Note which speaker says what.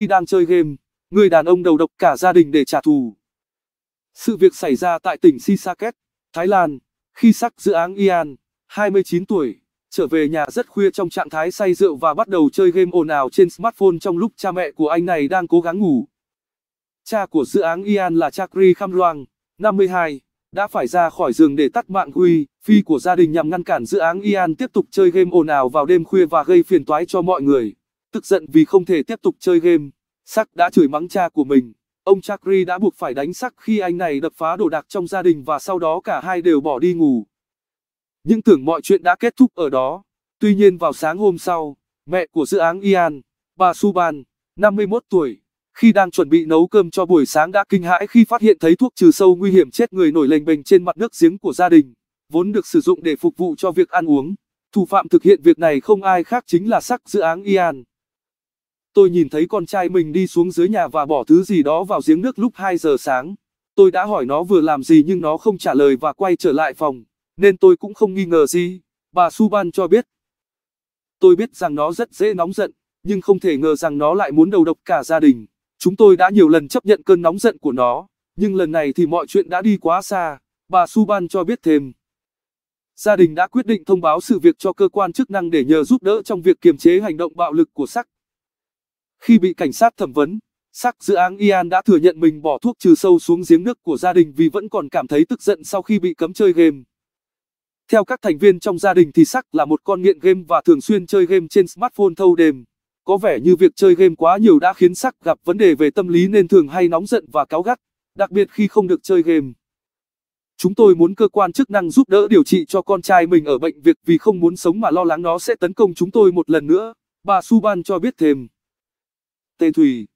Speaker 1: khi đang chơi game, người đàn ông đầu độc cả gia đình để trả thù. Sự việc xảy ra tại tỉnh Sisaket, Thái Lan, khi Sắc Dự Áng Ian, 29 tuổi, trở về nhà rất khuya trong trạng thái say rượu và bắt đầu chơi game ồn ào trên smartphone trong lúc cha mẹ của anh này đang cố gắng ngủ. Cha của Dự Áng Ian là Chakri Khamloang, 52, đã phải ra khỏi giường để tắt mạng Huy, phi của gia đình nhằm ngăn cản Dự Áng Ian tiếp tục chơi game ồn ào vào đêm khuya và gây phiền toái cho mọi người tức giận vì không thể tiếp tục chơi game, Sắc đã chửi mắng cha của mình. Ông Chakri đã buộc phải đánh Sắc khi anh này đập phá đồ đạc trong gia đình và sau đó cả hai đều bỏ đi ngủ. Nhưng tưởng mọi chuyện đã kết thúc ở đó. Tuy nhiên vào sáng hôm sau, mẹ của dự án Ian, bà Suban, 51 tuổi, khi đang chuẩn bị nấu cơm cho buổi sáng đã kinh hãi khi phát hiện thấy thuốc trừ sâu nguy hiểm chết người nổi lềnh bềnh trên mặt nước giếng của gia đình, vốn được sử dụng để phục vụ cho việc ăn uống. Thủ phạm thực hiện việc này không ai khác chính là sắc dự án Ian. Tôi nhìn thấy con trai mình đi xuống dưới nhà và bỏ thứ gì đó vào giếng nước lúc 2 giờ sáng. Tôi đã hỏi nó vừa làm gì nhưng nó không trả lời và quay trở lại phòng, nên tôi cũng không nghi ngờ gì, bà Suban cho biết. Tôi biết rằng nó rất dễ nóng giận, nhưng không thể ngờ rằng nó lại muốn đầu độc cả gia đình. Chúng tôi đã nhiều lần chấp nhận cơn nóng giận của nó, nhưng lần này thì mọi chuyện đã đi quá xa, bà Suban cho biết thêm. Gia đình đã quyết định thông báo sự việc cho cơ quan chức năng để nhờ giúp đỡ trong việc kiềm chế hành động bạo lực của sắc. Khi bị cảnh sát thẩm vấn, Sắc dự án Ian đã thừa nhận mình bỏ thuốc trừ sâu xuống giếng nước của gia đình vì vẫn còn cảm thấy tức giận sau khi bị cấm chơi game. Theo các thành viên trong gia đình thì Sắc là một con nghiện game và thường xuyên chơi game trên smartphone thâu đêm. Có vẻ như việc chơi game quá nhiều đã khiến Sắc gặp vấn đề về tâm lý nên thường hay nóng giận và cáu gắt, đặc biệt khi không được chơi game. Chúng tôi muốn cơ quan chức năng giúp đỡ điều trị cho con trai mình ở bệnh viện vì không muốn sống mà lo lắng nó sẽ tấn công chúng tôi một lần nữa, bà Suban cho biết thêm. Tê thủy